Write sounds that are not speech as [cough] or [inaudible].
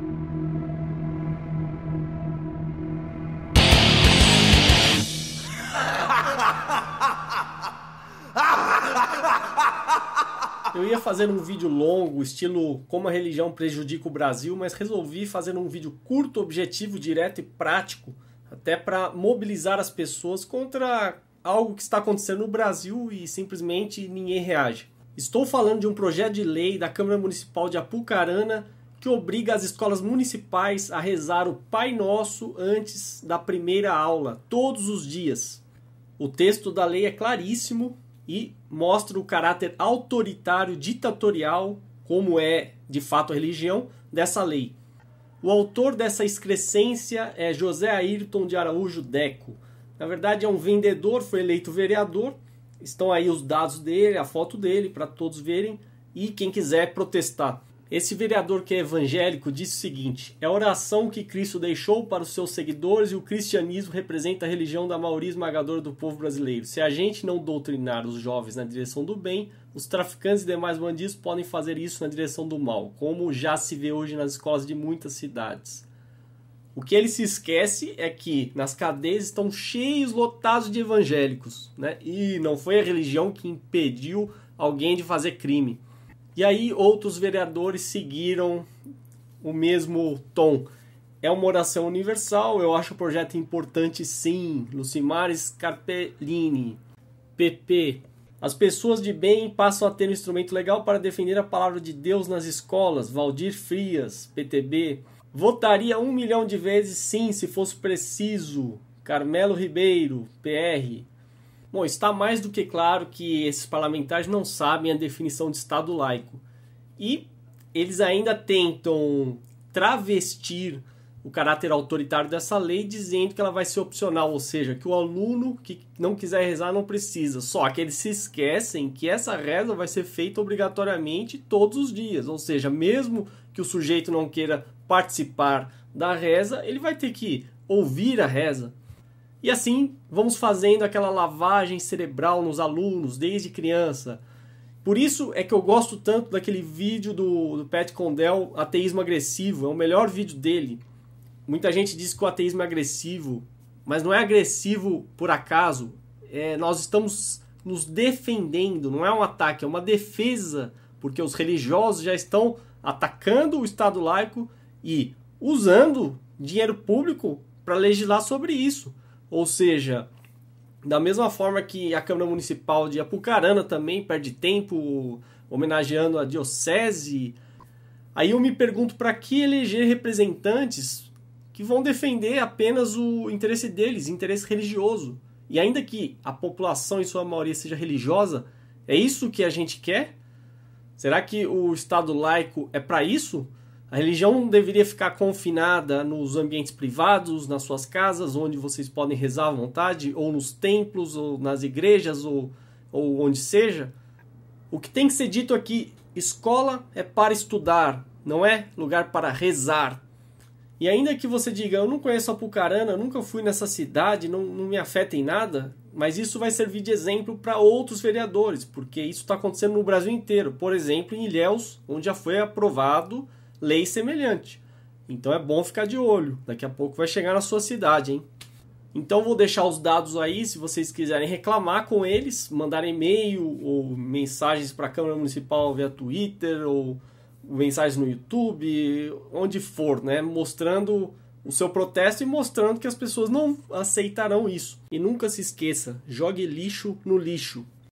[laughs] Eu ia fazer um vídeo longo, estilo como a religião prejudica o Brasil, mas resolvi fazer um vídeo curto, objetivo, direto e prático, até para mobilizar as pessoas contra algo que está acontecendo no Brasil e simplesmente ninguém reage. Estou falando de um projeto de lei da Câmara Municipal de Apucarana que obriga as escolas municipais a rezar o Pai Nosso antes da primeira aula, todos os dias. O texto da lei é claríssimo e mostra o caráter autoritário, ditatorial, como é de fato a religião, dessa lei. O autor dessa excrescência é José Ayrton de Araújo Deco. Na verdade, é um vendedor, foi eleito vereador. Estão aí os dados dele, a foto dele, para todos verem. E quem quiser protestar esse vereador que é evangélico disse o seguinte: é a oração que Cristo deixou para os seus seguidores e o cristianismo representa a religião da maioria esmagadora do povo brasileiro. Se a gente não doutrinar os jovens na direção do bem, os traficantes e demais bandidos podem fazer isso na direção do mal, como já se vê hoje nas escolas de muitas cidades. O que ele se esquece é que nas cadeias estão cheios, lotados de evangélicos, né? E não foi a religião que impediu alguém de fazer crime e aí outros vereadores seguiram o mesmo tom. É uma oração universal, eu acho o projeto importante sim. Lucimares Carpellini, PP. As pessoas de bem passam a ter um instrumento legal para defender a palavra de Deus nas escolas. Valdir Frias, PTB. Votaria um milhão de vezes sim, se fosse preciso. Carmelo Ribeiro, PR. Bom, está mais do que claro que esses parlamentares não sabem a definição de Estado laico. E eles ainda tentam travestir o caráter autoritário dessa lei, dizendo que ela vai ser opcional, ou seja, que o aluno que não quiser rezar não precisa. Só que eles se esquecem que essa reza vai ser feita obrigatoriamente todos os dias, ou seja, mesmo que o sujeito não queira participar da reza, ele vai ter que ouvir a reza, e assim vamos fazendo aquela lavagem cerebral nos alunos desde criança. Por isso é que eu gosto tanto daquele vídeo do, do Pat Condell, Ateísmo Agressivo, é o melhor vídeo dele. Muita gente diz que o ateísmo é agressivo, mas não é agressivo por acaso. É, nós estamos nos defendendo, não é um ataque, é uma defesa, porque os religiosos já estão atacando o Estado laico e usando dinheiro público para legislar sobre isso. Ou seja, da mesma forma que a Câmara Municipal de Apucarana também perde tempo homenageando a diocese, aí eu me pergunto para que eleger representantes que vão defender apenas o interesse deles, interesse religioso. E ainda que a população em sua maioria seja religiosa, é isso que a gente quer? Será que o Estado laico é para isso? A religião deveria ficar confinada nos ambientes privados, nas suas casas, onde vocês podem rezar à vontade, ou nos templos, ou nas igrejas, ou, ou onde seja. O que tem que ser dito aqui: escola é para estudar, não é lugar para rezar. E ainda que você diga, eu não conheço Apucarana, nunca fui nessa cidade, não, não me afeta em nada, mas isso vai servir de exemplo para outros vereadores, porque isso está acontecendo no Brasil inteiro. Por exemplo, em Ilhéus, onde já foi aprovado lei semelhante. Então é bom ficar de olho. Daqui a pouco vai chegar na sua cidade, hein? Então vou deixar os dados aí, se vocês quiserem reclamar com eles, mandar e-mail ou mensagens para a Câmara Municipal via Twitter ou mensagens no YouTube, onde for, né? Mostrando o seu protesto e mostrando que as pessoas não aceitarão isso. E nunca se esqueça, jogue lixo no lixo.